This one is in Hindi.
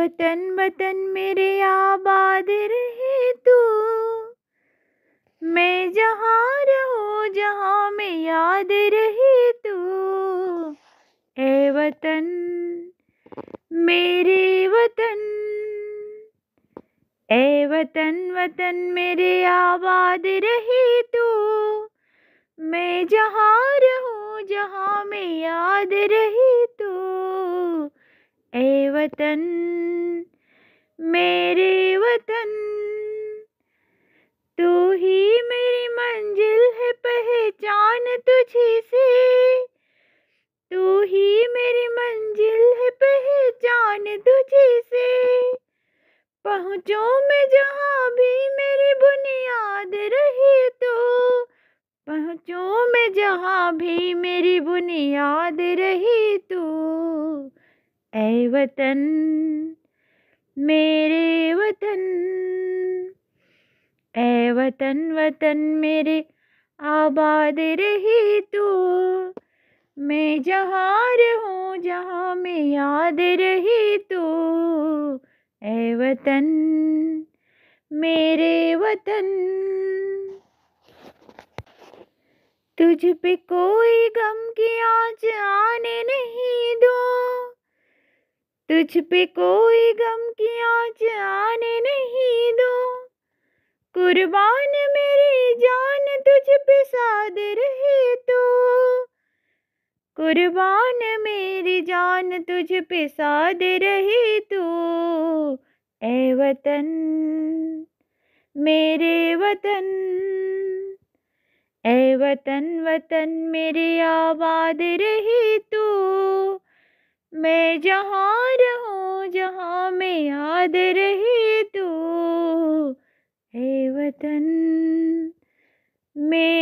वतन वतन मेरे आबाद रहे तू मैं जहाँ रहो जहाँ मैं याद रहे तू ए वतन मेरे वतन ए वतन वतन मेरे आबाद रहे तू मैं जहाँ रहो जहाँ मैं याद रहे तू ए वतन मेरे वतन तू ही मेरी मंजिल है पहचान तुझी से तू ही मेरी मंजिल है पहचान तुझी से पहुँचो मैं जहाँ भी मेरी बुनियाद रही तो पहुँचो मैं जहाँ भी मेरी बुनियाद रही तो ऐ वतन मेरे वतन ए वतन वतन मेरे आबाद रही तू मैं जहाँ रहूँ जहाँ मैं याद रही तू ए वतन मेरे वतन तुझ पे कोई गम की आज आने नहीं तुझ पे कोई गम की आँच आने नहीं दो कुर्बान मेरी जान तुझ पे साद रहे तो कुर्बान मेरी जान तुझ पे साद रहे तो ए वतन मेरे वतन ए वतन वतन मेरे आबाद रहे तो मैं जहाँ में याद रहे तो हे वतन में